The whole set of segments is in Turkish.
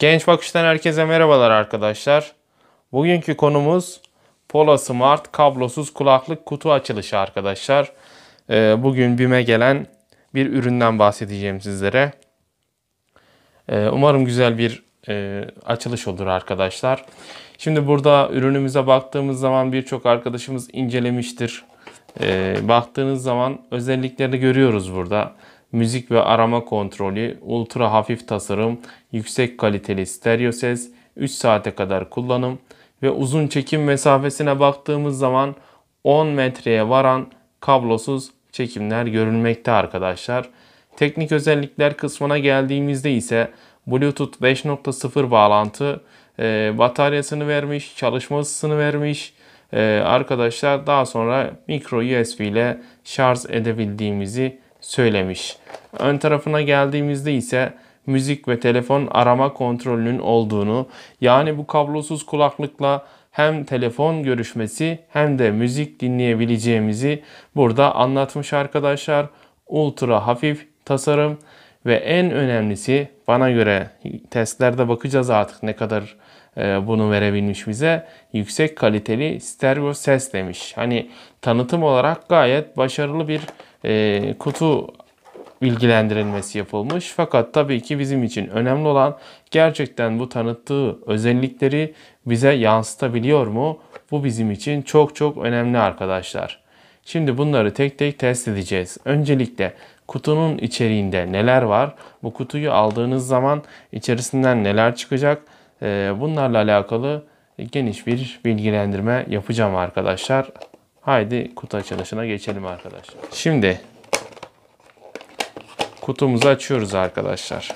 Genç Bakış'tan herkese merhabalar arkadaşlar. Bugünkü konumuz Pola Smart kablosuz kulaklık kutu açılışı arkadaşlar. Ee, bugün BİM'e gelen bir üründen bahsedeceğim sizlere. Ee, umarım güzel bir e, açılış olur arkadaşlar. Şimdi burada ürünümüze baktığımız zaman birçok arkadaşımız incelemiştir. Ee, baktığınız zaman özelliklerini görüyoruz burada müzik ve arama kontrolü, ultra hafif tasarım, yüksek kaliteli stereo ses, 3 saate kadar kullanım ve uzun çekim mesafesine baktığımız zaman 10 metreye varan kablosuz çekimler görülmekte arkadaşlar. Teknik özellikler kısmına geldiğimizde ise Bluetooth 5.0 bağlantı e, bataryasını vermiş, çalışma hızını vermiş. E, arkadaşlar daha sonra micro USB ile şarj edebildiğimizi söylemiş. Ön tarafına geldiğimizde ise müzik ve telefon arama kontrolünün olduğunu, yani bu kablosuz kulaklıkla hem telefon görüşmesi hem de müzik dinleyebileceğimizi burada anlatmış arkadaşlar. Ultra hafif tasarım ve en önemlisi bana göre testlerde bakacağız artık ne kadar e, bunu verebilmiş bize. Yüksek kaliteli stereo ses demiş. Hani tanıtım olarak gayet başarılı bir e, kutu bilgilendirilmesi yapılmış. Fakat tabii ki bizim için önemli olan gerçekten bu tanıttığı özellikleri bize yansıtabiliyor mu? Bu bizim için çok çok önemli arkadaşlar. Şimdi bunları tek tek test edeceğiz. Öncelikle kutunun içeriğinde neler var? Bu kutuyu aldığınız zaman içerisinden neler çıkacak? Ee, bunlarla alakalı geniş bir bilgilendirme yapacağım arkadaşlar. Haydi kutu açılışına geçelim arkadaşlar. Şimdi kutumuzu açıyoruz arkadaşlar.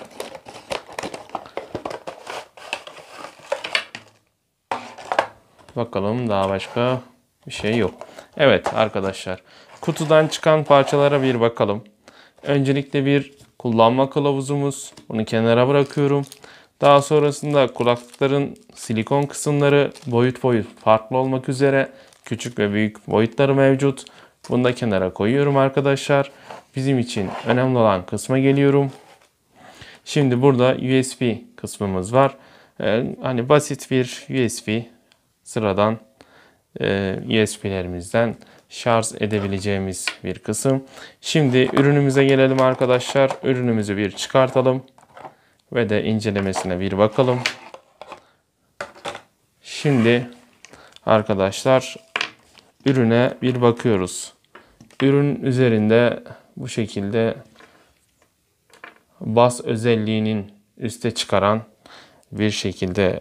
Bakalım daha başka bir şey yok. Evet arkadaşlar kutudan çıkan parçalara bir bakalım. Öncelikle bir kullanma kılavuzumuz. Bunu kenara bırakıyorum. Daha sonrasında kulaklıkların silikon kısımları boyut boyut farklı olmak üzere küçük ve büyük boyutları mevcut. Bunu da kenara koyuyorum arkadaşlar. Bizim için önemli olan kısma geliyorum. Şimdi burada USB kısmımız var. Ee, hani basit bir USB sıradan USB'lerimizden ee, şarj edebileceğimiz bir kısım. Şimdi ürünümüze gelelim arkadaşlar. Ürünümüzü bir çıkartalım ve de incelemesine bir bakalım. Şimdi arkadaşlar ürüne bir bakıyoruz. Ürün üzerinde bu şekilde bas özelliğinin üste çıkaran bir şekilde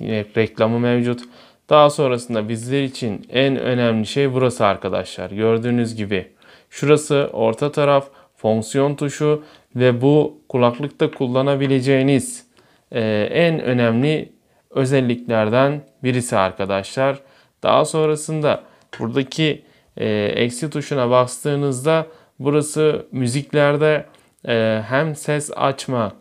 yine reklamı mevcut. Daha sonrasında bizler için en önemli şey burası arkadaşlar. Gördüğünüz gibi şurası orta taraf fonksiyon tuşu ve bu kulaklıkta kullanabileceğiniz e, en önemli özelliklerden birisi arkadaşlar. Daha sonrasında buradaki e, eksi tuşuna bastığınızda burası müziklerde e, hem ses açma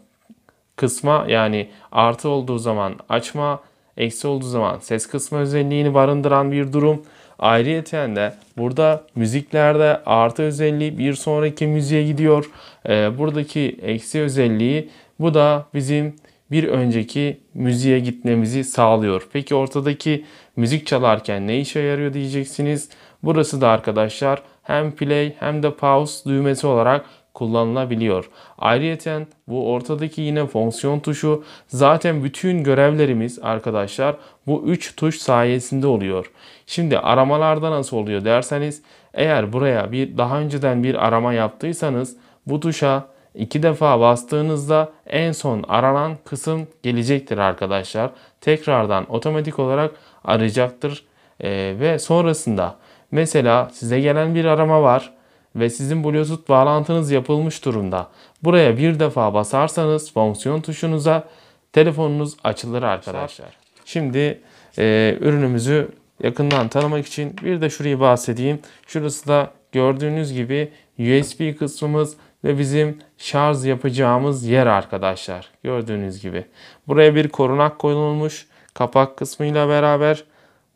kısma yani artı olduğu zaman açma eksi olduğu zaman ses kısma özelliğini barındıran bir durum. Ayrıyeten de burada müziklerde artı özelliği bir sonraki müziğe gidiyor. E, buradaki eksi özelliği bu da bizim bir önceki müziğe gitmemizi sağlıyor. Peki ortadaki müzik çalarken ne işe yarıyor diyeceksiniz. Burası da arkadaşlar hem play hem de pause düğmesi olarak kullanılabiliyor. Ayrıca bu ortadaki yine fonksiyon tuşu zaten bütün görevlerimiz arkadaşlar bu 3 tuş sayesinde oluyor. Şimdi aramalarda nasıl oluyor derseniz eğer buraya bir daha önceden bir arama yaptıysanız bu tuşa iki defa bastığınızda en son aranan kısım gelecektir arkadaşlar. Tekrardan otomatik olarak arayacaktır ee, ve sonrasında mesela size gelen bir arama var ve sizin Bluetooth bağlantınız yapılmış durumda. Buraya bir defa basarsanız fonksiyon tuşunuza telefonunuz açılır arkadaşlar. Şimdi e, ürünümüzü yakından tanımak için bir de şurayı bahsedeyim. Şurası da gördüğünüz gibi USB kısmımız ve bizim şarj yapacağımız yer arkadaşlar. Gördüğünüz gibi. Buraya bir korunak koyulmuş. Kapak kısmıyla beraber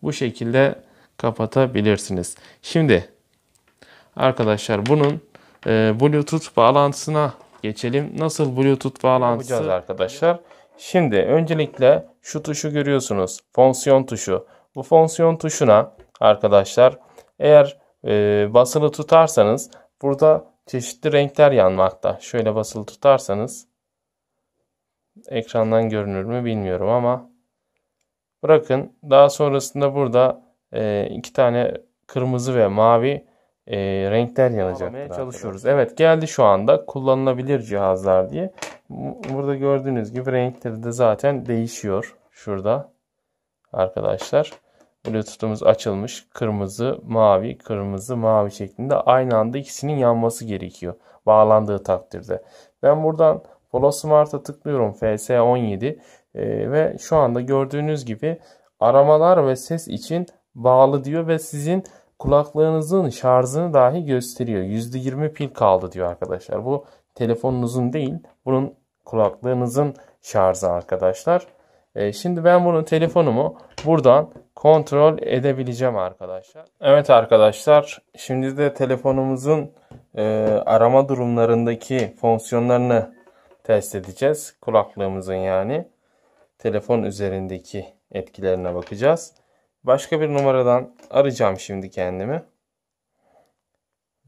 bu şekilde kapatabilirsiniz. Şimdi arkadaşlar bunun e, Bluetooth bağlantısına geçelim. Nasıl Bluetooth bağlantısı? Yapacağız arkadaşlar. Şimdi öncelikle şu tuşu görüyorsunuz. Fonksiyon tuşu. Bu fonksiyon tuşuna arkadaşlar eğer e, basılı tutarsanız burada çeşitli renkler yanmakta. Şöyle basılı tutarsanız ekrandan görünür mü bilmiyorum ama bırakın daha sonrasında burada e, iki tane kırmızı ve mavi e, renkler yanacak. çalışıyoruz. Evet geldi şu anda kullanılabilir cihazlar diye. Burada gördüğünüz gibi renkleri de zaten değişiyor. Şurada arkadaşlar. Bluetooth'umuz açılmış. Kırmızı, mavi, kırmızı, mavi şeklinde aynı anda ikisinin yanması gerekiyor. Bağlandığı takdirde. Ben buradan Polo Smart'a tıklıyorum. FS17 ee, ve şu anda gördüğünüz gibi aramalar ve ses için bağlı diyor ve sizin kulaklığınızın şarjını dahi gösteriyor. %20 pil kaldı diyor arkadaşlar. Bu telefonunuzun değil. Bunun kulaklığınızın şarjı arkadaşlar. E, şimdi ben bunu telefonumu buradan kontrol edebileceğim arkadaşlar. Evet arkadaşlar şimdi de telefonumuzun e, arama durumlarındaki fonksiyonlarını test edeceğiz. Kulaklığımızın yani telefon üzerindeki etkilerine bakacağız. Başka bir numaradan arayacağım şimdi kendimi.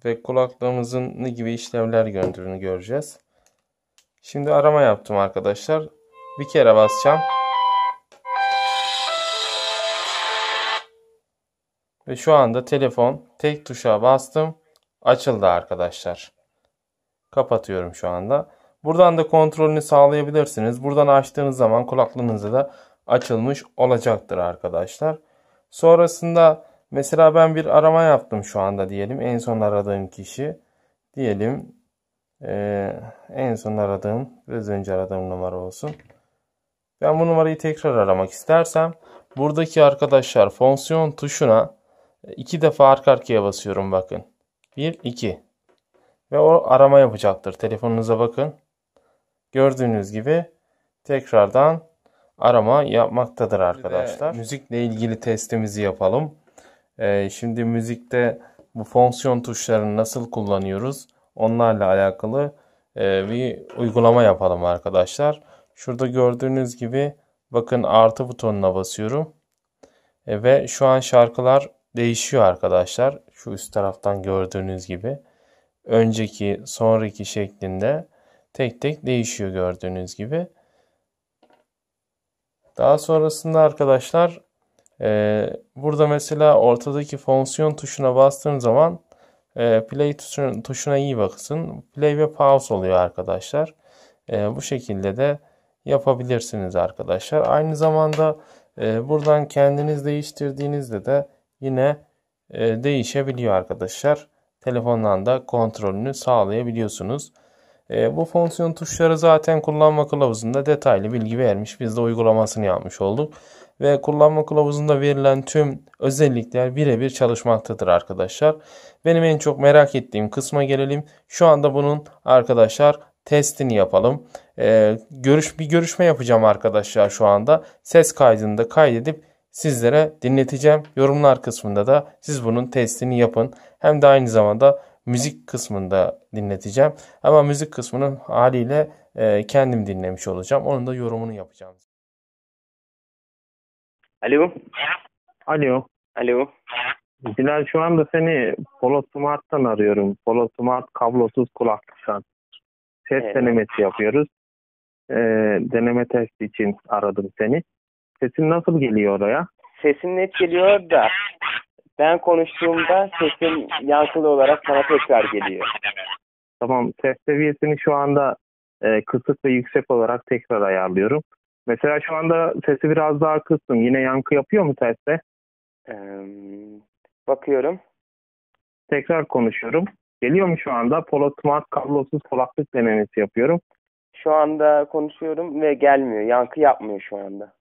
Ve kulaklığımızın ne gibi işlemler gördüğünü göreceğiz. Şimdi arama yaptım arkadaşlar. Bir kere basacağım. Ve şu anda telefon tek tuşa bastım. Açıldı arkadaşlar. Kapatıyorum şu anda. Buradan da kontrolünü sağlayabilirsiniz. Buradan açtığınız zaman kulaklığınızda da açılmış olacaktır arkadaşlar. Sonrasında mesela ben bir arama yaptım şu anda diyelim. En son aradığım kişi diyelim ee, en son aradığım biraz önce aradığım numara olsun. Ben bu numarayı tekrar aramak istersem buradaki arkadaşlar fonksiyon tuşuna iki defa arka arkaya basıyorum bakın. 1 2 ve o arama yapacaktır. Telefonunuza bakın. Gördüğünüz gibi tekrardan arama yapmaktadır arkadaşlar. Müzikle ilgili testimizi yapalım. Ee, şimdi müzikte bu fonksiyon tuşlarını nasıl kullanıyoruz onlarla alakalı e, bir uygulama yapalım arkadaşlar. Şurada gördüğünüz gibi bakın artı butonuna basıyorum. E, ve şu an şarkılar değişiyor arkadaşlar. Şu üst taraftan gördüğünüz gibi. Önceki, sonraki şeklinde tek tek değişiyor gördüğünüz gibi. Daha sonrasında arkadaşlar e, burada mesela ortadaki fonksiyon tuşuna bastığım zaman e, play tuşuna, tuşuna iyi bakın. Play ve pause oluyor arkadaşlar. E, bu şekilde de yapabilirsiniz arkadaşlar. Aynı zamanda e, buradan kendiniz değiştirdiğinizde de yine e, değişebiliyor arkadaşlar. Telefondan da kontrolünü sağlayabiliyorsunuz. E, bu fonksiyon tuşları zaten kullanma kılavuzunda detaylı bilgi vermiş. Biz de uygulamasını yapmış olduk. Ve kullanma kılavuzunda verilen tüm özellikler birebir çalışmaktadır arkadaşlar. Benim en çok merak ettiğim kısma gelelim. Şu anda bunun arkadaşlar testini yapalım. Ee, görüş bir görüşme yapacağım arkadaşlar şu anda. Ses kaydını da kaydedip sizlere dinleteceğim. Yorumlar kısmında da siz bunun testini yapın. Hem de aynı zamanda müzik kısmında dinleteceğim. Ama müzik kısmının haliyle e, kendim dinlemiş olacağım. Onun da yorumunu yapacağım. Alo. Alo. Alo. Bilal şu anda seni Polo Smart'tan arıyorum. Polo Smart kablosuz kulaklıktan. Ses evet. denemesi yapıyoruz. E, deneme testi için aradım seni. Sesin nasıl geliyor oraya? Sesin net geliyor da ben konuştuğumda sesim yankılı olarak sana tekrar geliyor. Tamam. Ses seviyesini şu anda e, kısık ve yüksek olarak tekrar ayarlıyorum. Mesela şu anda sesi biraz daha kıstım. Yine yankı yapıyor mu teste? Ee, bakıyorum. Tekrar konuşuyorum. Geliyor mu şu anda? Polat Smart kablosuz kulaklık denemesi yapıyorum. Şu anda konuşuyorum ve gelmiyor. Yankı yapmıyor şu anda.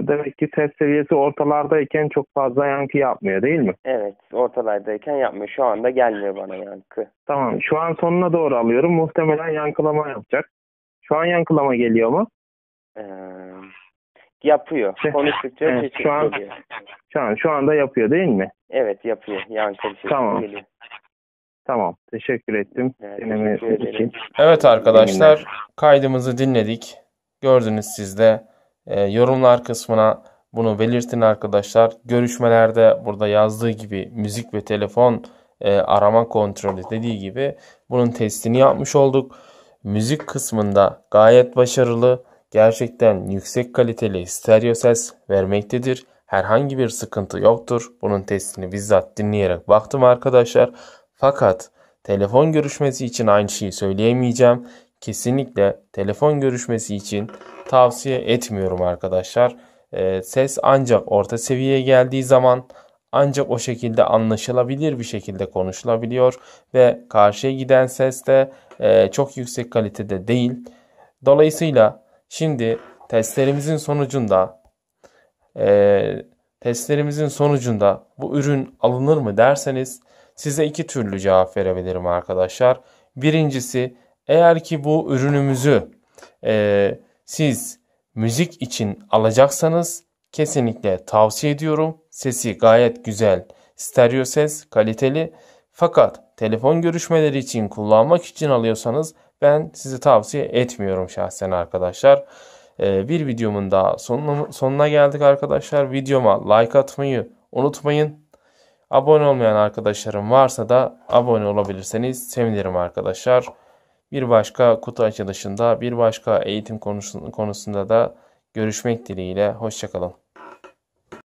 Demek ki ses seviyesi ortalardayken çok fazla yankı yapmıyor değil mi? Evet ortalardayken yapmıyor. Şu anda gelmiyor bana yankı. Tamam şu an sonuna doğru alıyorum. Muhtemelen yankılama yapacak. Şu an yankılama geliyor mu? Ee, yapıyor. Konuştukça evet, şu an, geliyor. Şu, an, şu anda yapıyor değil mi? Evet yapıyor. Yankı bir tamam. geliyor. Tamam. Teşekkür ettim. Evet, teşekkür için. Evet arkadaşlar kaydımızı dinledik. Gördünüz siz de. Ee, yorumlar kısmına bunu belirtin arkadaşlar. Görüşmelerde burada yazdığı gibi müzik ve telefon e, arama kontrolü dediği gibi bunun testini yapmış olduk. Müzik kısmında gayet başarılı, gerçekten yüksek kaliteli stereo ses vermektedir. Herhangi bir sıkıntı yoktur. Bunun testini bizzat dinleyerek baktım arkadaşlar. Fakat telefon görüşmesi için aynı şeyi söyleyemeyeceğim kesinlikle telefon görüşmesi için tavsiye etmiyorum arkadaşlar. E, ses ancak orta seviyeye geldiği zaman ancak o şekilde anlaşılabilir bir şekilde konuşulabiliyor ve karşıya giden ses de e, çok yüksek kalitede değil. Dolayısıyla şimdi testlerimizin sonucunda e, testlerimizin sonucunda bu ürün alınır mı derseniz size iki türlü cevap verebilirim arkadaşlar. Birincisi eğer ki bu ürünümüzü e, siz müzik için alacaksanız kesinlikle tavsiye ediyorum. Sesi gayet güzel, stereo ses kaliteli. Fakat telefon görüşmeleri için kullanmak için alıyorsanız ben sizi tavsiye etmiyorum şahsen arkadaşlar. Ee, bir videomun daha sonuna, sonuna geldik arkadaşlar. Videoma like atmayı unutmayın. Abone olmayan arkadaşlarım varsa da abone olabilirseniz sevinirim arkadaşlar. Bir başka kutu açılışında bir başka eğitim konusunda da görüşmek dileğiyle. Hoşçakalın.